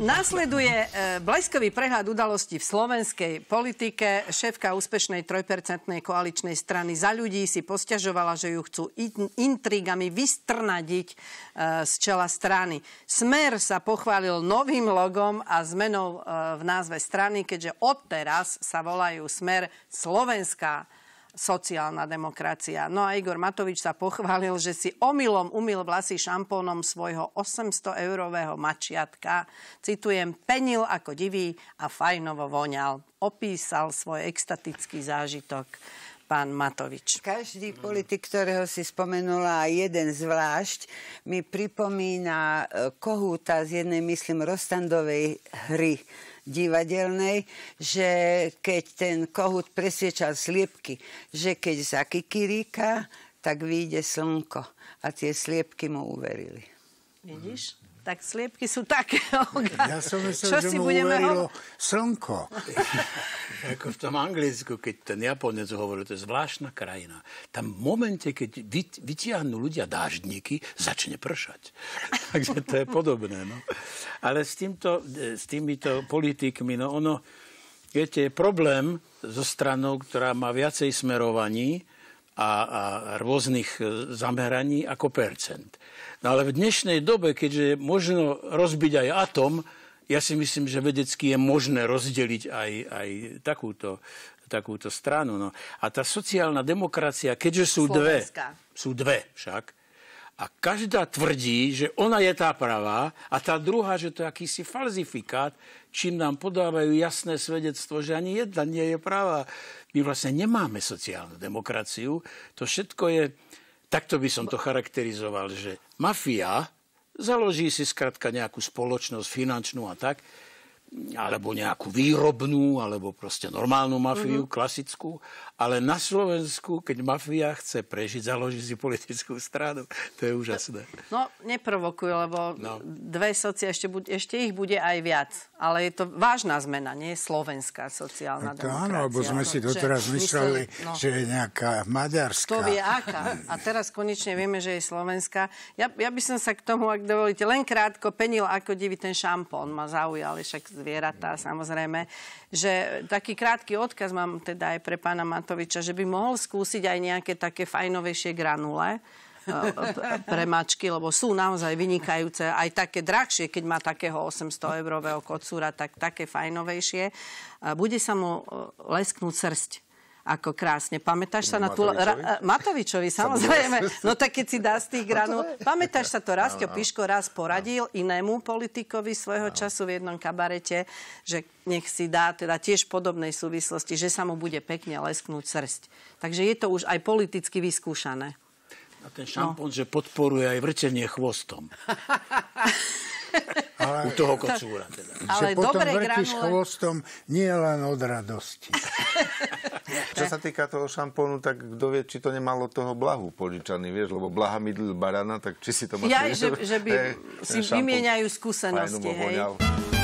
Nasleduje e, bleskový prehľad udalostí v slovenskej politike. Šéfka úspešnej trojpercentnej koaličnej strany za ľudí si posťažovala, že ju chcú intrigami vystrnadiť e, z čela strany. Smer sa pochválil novým logom a zmenou e, v názve strany, keďže odteraz sa volajú Smer Slovenská sociálna demokracia. No a Igor Matovič sa pochválil, že si omylom umil vlasy šampónom svojho 800-eurového mačiatka. Citujem, penil ako divý a fajnovo voňal. Opísal svoj extatický zážitok pán Matovič. Každý politik, ktorého si spomenula, jeden zvlášť, mi pripomína e, kohúta z jednej, myslím, Rostandovej hry divadelnej, že keď ten kohút presviečal sliepky, že keď zakikiríka, tak vyjde slnko. A tie sliepky mu uverili. Vidíš? tak sliepky sú také. Ja som myslel, Čo že si mu budeme ho... slnko. Ako v tom Anglicku, keď ten Japonec hovoril, to je zvláštna krajina. Tam v momente, keď vytiahnu ľudia dáždníky, začne pršať. Takže to je podobné. No. Ale s, týmto, s týmito politikmi, no ono, viete, je problém so stranou, ktorá má viacej smerovaní, a, a rôznych e, zameraní ako percent. No ale v dnešnej dobe, keďže možno rozbiť aj atom, ja si myslím, že vedecky je možné rozdeliť aj, aj takúto, takúto stranu. No. A tá sociálna demokracia, keďže sú Slovenska. dve, sú dve však, a každá tvrdí, že ona je tá pravá a tá druhá, že to je akýsi falzifikát, čím nám podávajú jasné svedectvo, že ani jedna nie je pravá. My vlastne nemáme sociálnu demokraciu. To všetko je, takto by som to charakterizoval, že mafia založí si zkrátka nejakú spoločnosť finančnú a tak, alebo nejakú výrobnú, alebo proste normálnu mafiu, uh-huh. klasickú. Ale na Slovensku, keď mafia chce prežiť, založiť si politickú stranu. To je úžasné. No, neprovokuj, lebo no. dve socia, ešte, bu- ešte ich bude aj viac. Ale je to vážna zmena, nie slovenská sociálna to demokracia. Áno, lebo sme no, si to teraz mysleli, no, že je nejaká maďarská. To vie aká. A teraz konečne vieme, že je slovenská. Ja, ja by som sa k tomu, ak dovolíte, len krátko penil, ako diví ten šampón. Ma zaujal, však zvieratá samozrejme, že taký krátky odkaz mám teda aj pre pána Matoviča, že by mohol skúsiť aj nejaké také fajnovejšie granule e, e, pre mačky, lebo sú naozaj vynikajúce, aj také drahšie, keď má takého 800 eurového kocúra, tak také fajnovejšie. Bude sa mu e, lesknúť srst ako krásne. Pamätáš sa na tú... Ra, Matovičovi, samozrejme. No tak keď si dá z tých granú. No Pamätáš sa to raz, Piško raz poradil inému politikovi svojho času v jednom kabarete, že nech si dá teda tiež podobnej súvislosti, že sa mu bude pekne lesknúť srst. Takže je to už aj politicky vyskúšané. A ten šampón, no. že podporuje aj vrtenie chvostom. Ale, u toho kocúra. Teda. Ale že potom dobre vrtíš granule... chvostom nie len od radosti. Čo sa týka toho šampónu, tak kto vie, či to nemalo toho blahu požičaný, vieš, lebo blaha mydl barana, tak či si to máš... Ja, že, že by e, si vymieňajú skúsenosti, hej. Voňal.